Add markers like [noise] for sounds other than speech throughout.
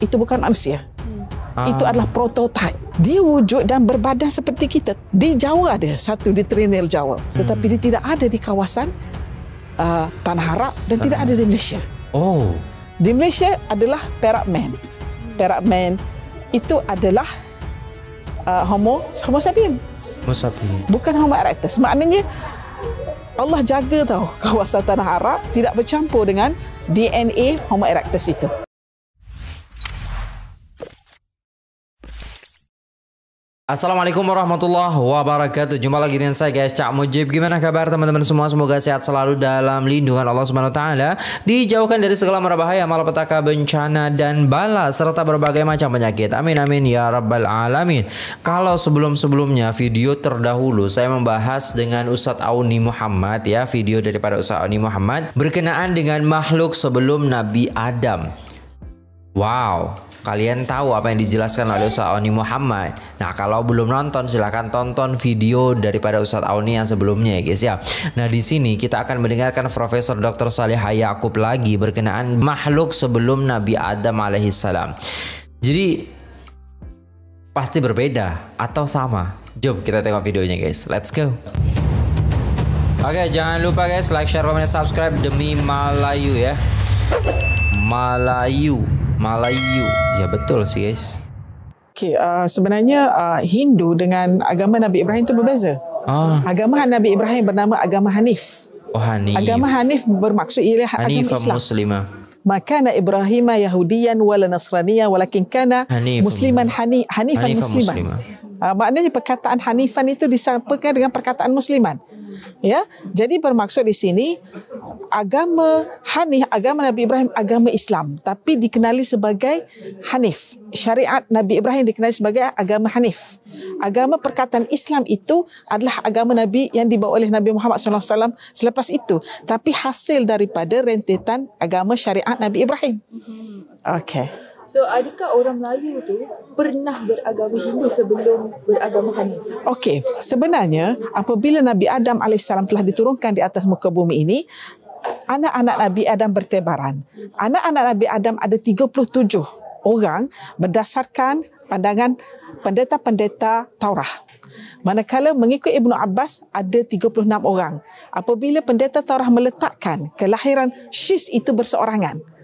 itu bukan manusia. Hmm. Itu adalah prototipe. Dia wujud dan berbadan seperti kita. Di Jawa ada satu, di Trinil Jawa. Hmm. Tetapi hmm. dia tidak ada di kawasan uh, Tanah Harap dan Tanah. tidak ada di Malaysia. Oh. Di Malaysia adalah Perak Man. Perak Man itu adalah uh, homo, homo sapiens. Homo sapiens. Bukan homo erectus. Maknanya Allah jaga tahu [laughs] kawasan Tanah Arab tidak bercampur dengan DNA homo erectus itu. Assalamualaikum warahmatullahi wabarakatuh Jumpa lagi dengan saya guys Cak Mujib Gimana kabar teman-teman semua Semoga sehat selalu dalam lindungan Allah Subhanahu Wa Taala. Dijauhkan dari segala bahaya Malapetaka bencana dan bala Serta berbagai macam penyakit Amin amin ya rabbal alamin Kalau sebelum-sebelumnya video terdahulu Saya membahas dengan Ustadz Auni Muhammad ya Video daripada Ustadz Auni Muhammad Berkenaan dengan makhluk sebelum Nabi Adam Wow kalian tahu apa yang dijelaskan oleh Ustadz Auni Muhammad. Nah, kalau belum nonton silahkan tonton video daripada Ustadz Auni yang sebelumnya ya guys ya. Nah, di sini kita akan mendengarkan Profesor Dr. Saleh Hayakub lagi berkenaan makhluk sebelum Nabi Adam alaihissalam. Jadi pasti berbeda atau sama. Jom kita tengok videonya guys. Let's go. Oke, jangan lupa guys like, share, komen, subscribe demi Malayu ya. Malayu. Malayu. Ya betul sih guys. Okay, uh, sebenarnya uh, Hindu dengan agama Nabi Ibrahim itu berbeza. Ah. Agama Nabi Ibrahim bernama agama Hanif. Oh Hanif. Agama Hanif bermaksud ialah Hanif agama Islam. Maka Makana Ibrahim Yahudiyan wala Nasraniya walakin kana Hanif Musliman Hanif Hanifan Hanif Musliman. Muslimah. Uh, maknanya perkataan Hanifan itu disamakan dengan perkataan Musliman. Ya, jadi bermaksud di sini agama Hanif, agama Nabi Ibrahim, agama Islam, tapi dikenali sebagai Hanif. Syariat Nabi Ibrahim dikenali sebagai agama Hanif. Agama perkataan Islam itu adalah agama Nabi yang dibawa oleh Nabi Muhammad SAW selepas itu. Tapi hasil daripada rentetan agama syariat Nabi Ibrahim. Okay. So adakah orang Melayu tu pernah beragama Hindu sebelum beragama Hanif? Okey, sebenarnya apabila Nabi Adam AS telah diturunkan di atas muka bumi ini, anak-anak Nabi Adam bertebaran. Anak-anak Nabi Adam ada 37 orang berdasarkan pandangan pendeta-pendeta Taurah. Manakala mengikut Ibnu Abbas ada 36 orang. Apabila pendeta Taurah meletakkan kelahiran Shis itu berseorangan.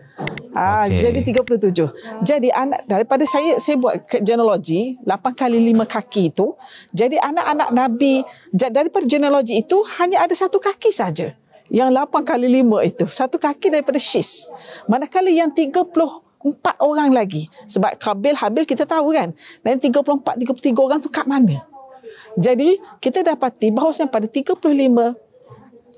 Ah, okay. jadi 37. Ah. Jadi anak daripada saya saya buat genealogy 8 kali 5 kaki itu. Jadi anak-anak Nabi daripada genealogy itu hanya ada satu kaki saja. Yang 8 kali 5 itu satu kaki daripada Shis. Manakala yang 30 empat orang lagi. Sebab Kabil Habil kita tahu kan. Dan 34 33 orang tu kat mana? Jadi kita dapati bahawa pada 35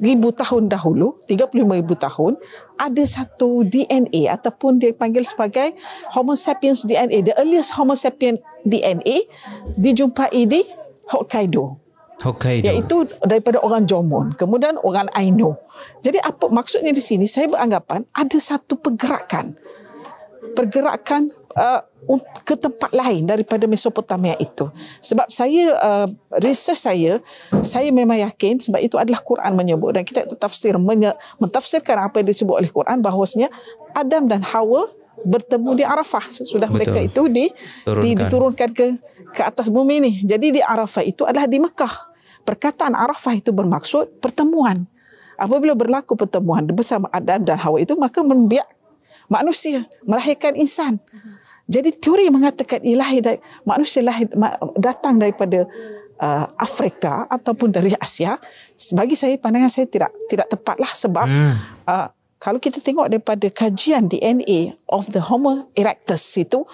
ribu tahun dahulu, 35 ribu tahun, ada satu DNA ataupun dia panggil sebagai Homo sapiens DNA. The earliest Homo sapiens DNA dijumpai di Hokkaido. Hokkaido. Iaitu daripada orang Jomon, kemudian orang Ainu. Jadi apa maksudnya di sini, saya beranggapan ada satu pergerakan. Pergerakan uh, um, ke tempat lain daripada Mesopotamia itu. Sebab saya uh, research saya, saya memang yakin sebab itu adalah Quran menyebut dan kita tafsir menye- mentafsirkan apa yang disebut oleh Quran bahwasanya Adam dan Hawa bertemu di Arafah sudah mereka itu di diturunkan. diturunkan ke ke atas bumi ini. Jadi di Arafah itu adalah di Mekah. Perkataan Arafah itu bermaksud pertemuan. Apabila berlaku pertemuan bersama Adam dan Hawa itu maka membiak manusia melahirkan insan. Jadi teori mengatakan ilahi dari, manusia lahir datang daripada uh, Afrika ataupun dari Asia bagi saya pandangan saya tidak tidak tepatlah sebab hmm. uh, kalau kita tengok daripada kajian DNA of the Homo erectus itu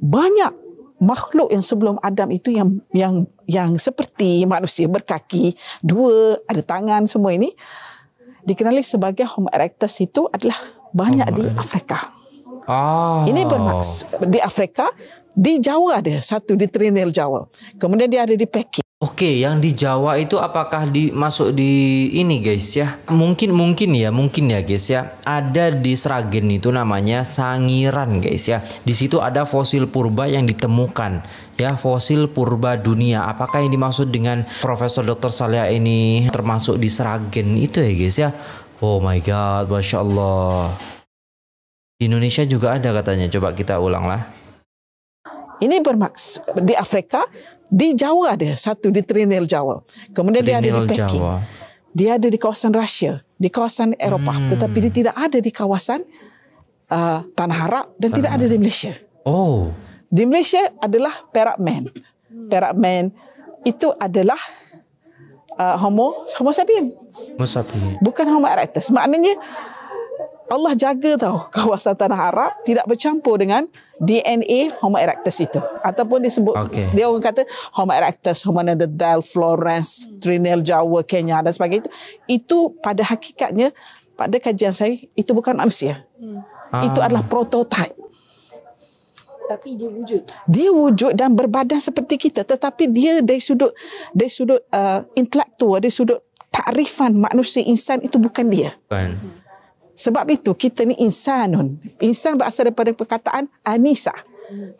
banyak makhluk yang sebelum Adam itu yang yang yang seperti manusia berkaki dua ada tangan semua ini dikenali sebagai Homo erectus itu adalah banyak oh, di Afrika. Eh. Oh. Ini bermaksud di Afrika, di Jawa ada satu di Trinil Jawa. Kemudian dia ada di Peking. Oke, yang di Jawa itu apakah dimasuk di ini guys ya? Mungkin mungkin ya, mungkin ya guys ya. Ada di Sragen itu namanya Sangiran guys ya. Di situ ada fosil purba yang ditemukan ya, fosil purba dunia. Apakah yang dimaksud dengan Profesor Dr. Salya ini termasuk di Sragen itu ya guys ya? Oh my god, Masya Allah. Indonesia juga ada katanya. Coba kita ulanglah. Ini bermaksud di Afrika, di Jawa ada satu di Trinil Jawa. Kemudian Trinil dia ada di Peking. Jawa. Dia ada di kawasan Rusia, di kawasan Eropah, hmm. tetapi dia tidak ada di kawasan uh, Tanah Arab dan Tanah. tidak ada di Malaysia. Oh. Di Malaysia adalah Perak Man. Perak Man itu adalah uh, homo homo sapiens. Homo sapiens. Bukan homo erectus. Maknanya Allah jaga tahu [laughs] kawasan tanah Arab tidak bercampur dengan DNA Homo erectus itu ataupun disebut okay. dia orang kata Homo erectus, Homo neanderthal, Florence, Trinil Jawa, Kenya dan sebagainya itu itu pada hakikatnya pada kajian saya itu bukan manusia. Hmm. Itu ah. adalah prototipe. tapi dia wujud. Dia wujud dan berbadan seperti kita tetapi dia dari sudut dari sudut uh, intelektual, dari sudut takrifan manusia insan itu bukan dia. Bukan. Hmm. Sebab itu kita ni insanun. Insan berasal daripada perkataan Anisa.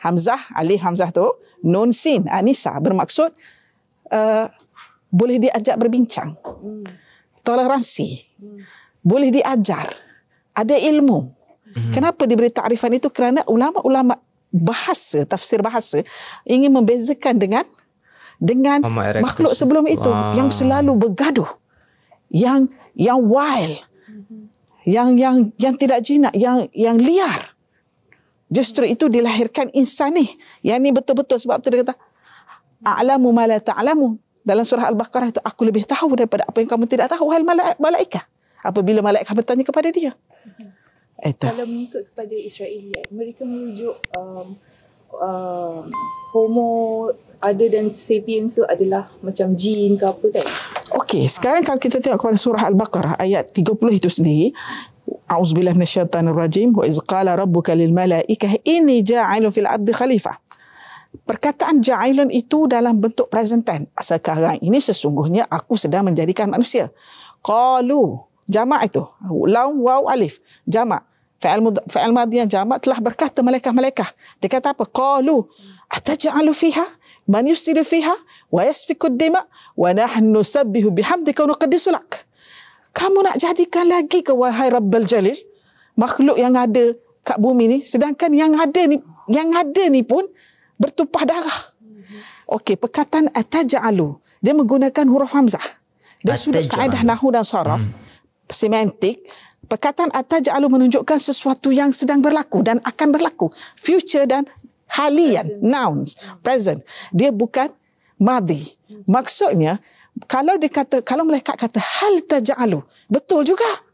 Hamzah, Alif Hamzah tu, non Sin, Anisa bermaksud uh, boleh diajak berbincang. Toleransi. Boleh diajar. Ada ilmu. Kenapa diberi takrifan itu? Kerana ulama-ulama bahasa, tafsir bahasa ingin membezakan dengan dengan makhluk sebelum itu wow. yang selalu bergaduh. Yang yang wild yang yang yang tidak jinak yang yang liar justru itu dilahirkan insan ni yang ni betul-betul sebab tu dia kata a'lamu ma la ta'lamu dalam surah al-baqarah itu aku lebih tahu daripada apa yang kamu tidak tahu hal malaika apabila malaikat bertanya kepada dia hmm. itu kalau mengikut kepada Israel mereka merujuk um, um, homo ada dan sapiens tu adalah macam jin ke apa kan? Okey, sekarang kalau kita tengok kepada surah Al-Baqarah ayat 30 itu sendiri, A'udzubillah minasyaitanirrajim wa iz qala rabbuka lil malaikah inni ja'ilu fil 'abdi khalifah. Perkataan ja'ilun itu dalam bentuk present tense. Sekarang ini sesungguhnya aku sedang menjadikan manusia. Qalu, jamak itu. Lau, waw, alif. Jamak. Fa'al madiyah jama telah berkata malaikah-malaikah. Dia kata apa? Qalu. Ataja'alu fiha? man yufsidu fiha wa yasfiku dima wa nahnu nusabbihu bihamdika wa nuqaddisu lak. Kamu nak jadikan lagi ke wahai Rabbal Jalil makhluk yang ada kat bumi ni sedangkan yang ada ni yang ada ni pun bertumpah darah. Okey, perkataan ataja'alu dia menggunakan huruf hamzah. Dia sudah kaedah nahu dan sharaf hmm. semantik perkataan ataja'alu menunjukkan sesuatu yang sedang berlaku dan akan berlaku future dan Halian, present. nouns, hmm. present. Dia bukan madhi. Maksudnya, kalau dia kata, kalau malaikat kata hal taja'alu, betul juga.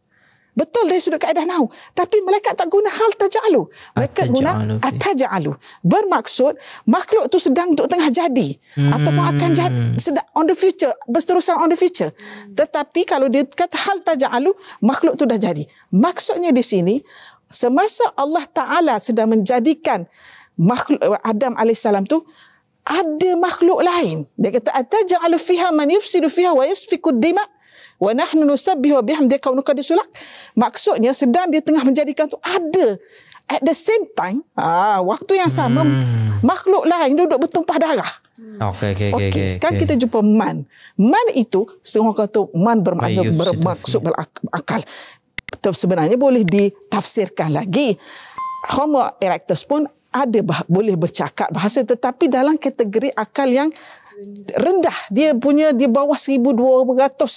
Betul dari sudut kaedah nahu. Tapi malaikat tak guna hal taja'alu. Mereka guna ataja'alu. Bermaksud, makhluk tu sedang duduk tengah jadi. Hmm. Ataupun akan jadi, sedang on the future, berterusan on the future. Hmm. Tetapi kalau dia kata hal taja'alu, makhluk tu dah jadi. Maksudnya di sini, semasa Allah Ta'ala sedang menjadikan makhluk eh, Adam alaihissalam tu ada makhluk lain. Dia kata ataja'alu fiha man yufsidu fiha wa yasfiku dima wa nahnu nusabbihu bihamdi kaunuka disulak. Maksudnya sedang dia tengah menjadikan tu ada at the same time ah waktu yang sama hmm. makhluk lain duduk bertumpah darah. Okey okey okey. Okey, sekarang okay. kita jumpa man. Man itu setengah kata man bermakna bermaksud berakal. Sebenarnya boleh ditafsirkan lagi. Homo erectus pun ada bah- boleh bercakap bahasa tetapi dalam kategori akal yang rendah dia punya di bawah 1200 uh, eh,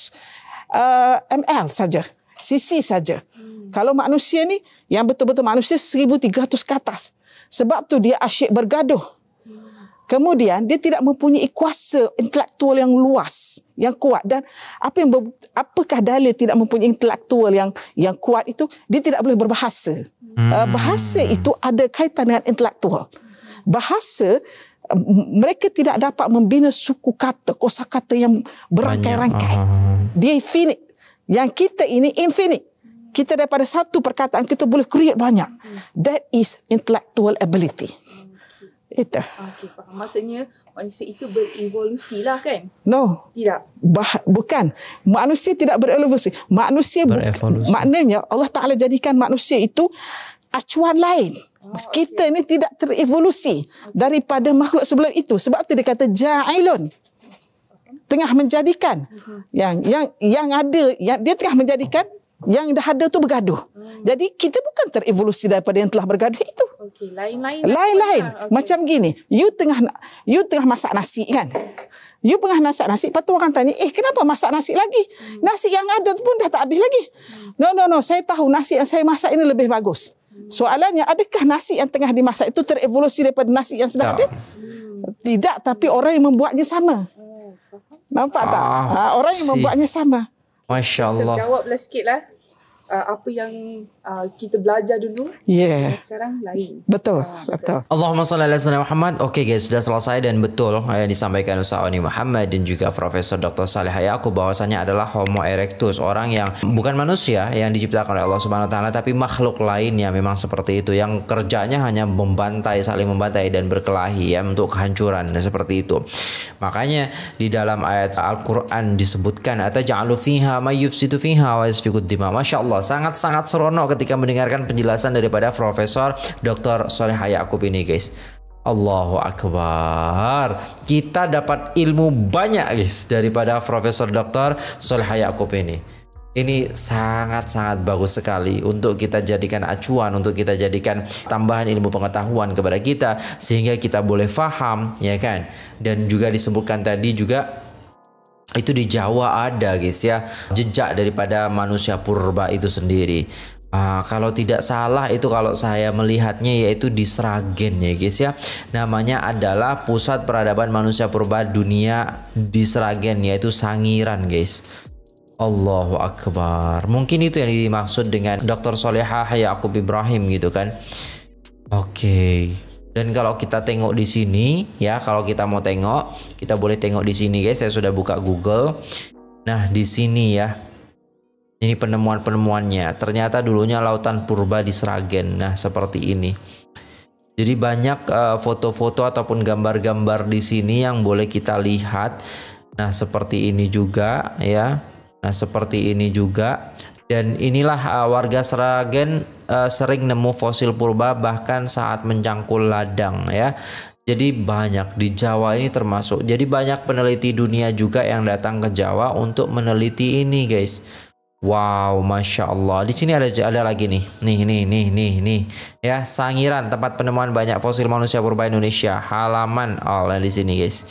ml saja cc saja hmm. kalau manusia ni yang betul-betul manusia 1300 ke atas sebab tu dia asyik bergaduh Kemudian dia tidak mempunyai kuasa intelektual yang luas, yang kuat dan apa yang ber, apakah dalil tidak mempunyai intelektual yang yang kuat itu dia tidak boleh berbahasa. Hmm. Ah, bahasa itu ada kaitan dengan intelektual. Bahasa mereka tidak dapat membina suku kata, kosakata yang berangkai-rangkai. Ah. Dia infinite. Yang kita ini infinite. Kita daripada satu perkataan kita boleh create banyak. That is intellectual ability itu. Okay, Maksudnya manusia itu berevolusi lah kan? No. Tidak. Bah, bukan. Manusia tidak berevolusi. Manusia berevolusi. Maknanya Allah Ta'ala jadikan manusia itu acuan lain. Oh, Kita okay. ni tidak terevolusi okay. daripada makhluk sebelum itu. Sebab tu dia kata ja'ilun. Tengah menjadikan. Okay. Mhm. Yang yang yang ada, yang, dia tengah menjadikan yang dah ada tu bergaduh. Hmm. Jadi kita bukan terevolusi daripada yang telah bergaduh itu. Okey, lain-lain. Lah lain-lain. Okay. Macam gini, you tengah you tengah masak nasi kan. You pengah masak nasi, lepas tu orang tanya, "Eh, kenapa masak nasi lagi? Hmm. Nasi yang ada pun dah tak habis lagi." Hmm. No, no, no. Saya tahu nasi yang saya masak ini lebih bagus. Hmm. Soalannya, adakah nasi yang tengah dimasak itu terevolusi daripada nasi yang sedang ada? Hmm. Tidak, tapi orang yang membuatnya sama. Oh, Nampak tak? Ah, ha, orang yang si. membuatnya sama. Masya Allah. Kita jawab lah sikit lah. uh, apa yang uh, kita belajar dulu yeah. sekarang lain. Betul, uh, betul. Allahumma salli ala sayyidina Muhammad. Oke guys, sudah selesai dan betul uh, yang disampaikan Ustaz Oni Muhammad dan juga Profesor Dr. Saleh Hayaku bahwasanya adalah Homo erectus, orang yang bukan manusia yang diciptakan oleh Allah Subhanahu wa taala tapi makhluk lain yang memang seperti itu yang kerjanya hanya membantai, saling membantai dan berkelahi ya untuk kehancuran dan nah, seperti itu. Makanya di dalam ayat Al-Qur'an disebutkan ataj'alu fiha may yufsidu fiha wa yasfiku dima. Masya Allah sangat-sangat serono ketika mendengarkan penjelasan daripada Profesor Dr. Soleh Hayakub ini guys. Allahu Akbar. Kita dapat ilmu banyak guys daripada Profesor Dr. Soleh Hayakub ini. Ini sangat-sangat bagus sekali untuk kita jadikan acuan, untuk kita jadikan tambahan ilmu pengetahuan kepada kita sehingga kita boleh faham, ya kan? Dan juga disebutkan tadi juga itu di Jawa ada guys ya jejak daripada manusia purba itu sendiri Uh, kalau tidak salah itu kalau saya melihatnya yaitu di Sragen ya guys ya namanya adalah pusat peradaban manusia purba dunia di Sragen yaitu Sangiran guys Allahu Akbar mungkin itu yang dimaksud dengan Dr. Solehah Yaakub Ibrahim gitu kan oke okay. Dan kalau kita tengok di sini ya, kalau kita mau tengok, kita boleh tengok di sini guys. Saya sudah buka Google. Nah, di sini ya. Ini penemuan-penemuannya. Ternyata dulunya lautan purba di Sragen. Nah, seperti ini. Jadi banyak eh, foto-foto uh, ataupun gambar-gambar di sini yang boleh kita lihat. Nah, seperti ini juga ya. Nah, seperti ini juga. Dan inilah uh, warga Sragen uh, sering nemu fosil purba bahkan saat mencangkul ladang ya. Jadi banyak di Jawa ini termasuk. Jadi banyak peneliti dunia juga yang datang ke Jawa untuk meneliti ini, guys. Wow, masya Allah. Di sini ada ada lagi nih, nih nih nih nih nih. Ya, Sangiran tempat penemuan banyak fosil manusia purba Indonesia. Halaman Allah oh, di sini, guys.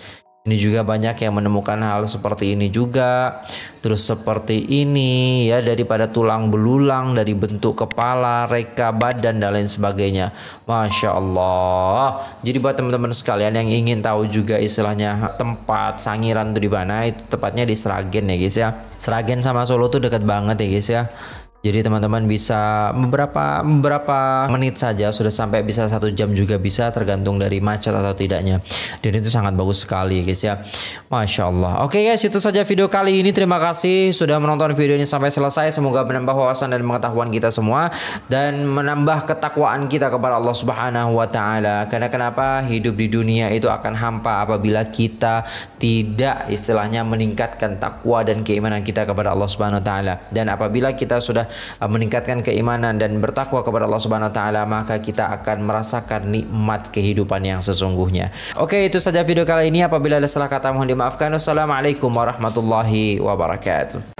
Ini juga banyak yang menemukan hal seperti ini juga. Terus seperti ini ya daripada tulang belulang dari bentuk kepala, reka badan dan lain sebagainya. Masya Allah. Jadi buat teman-teman sekalian yang ingin tahu juga istilahnya tempat sangiran itu di mana, itu tepatnya di Seragen ya guys ya. Seragen sama Solo tuh dekat banget ya guys ya. Jadi teman-teman bisa beberapa beberapa menit saja sudah sampai bisa satu jam juga bisa tergantung dari macet atau tidaknya. Dan itu sangat bagus sekali guys ya. Masya Allah. Oke guys itu saja video kali ini. Terima kasih sudah menonton video ini sampai selesai. Semoga menambah wawasan dan pengetahuan kita semua dan menambah ketakwaan kita kepada Allah Subhanahu Wa Taala. Karena kenapa hidup di dunia itu akan hampa apabila kita tidak istilahnya meningkatkan takwa dan keimanan kita kepada Allah Subhanahu Wa Taala. Dan apabila kita sudah Uh, meningkatkan keimanan dan bertakwa kepada Allah Subhanahu wa taala maka kita akan merasakan nikmat kehidupan yang sesungguhnya. Oke, okay, itu saja video kali ini. Apabila ada salah kata mohon dimaafkan. Wassalamualaikum warahmatullahi wabarakatuh.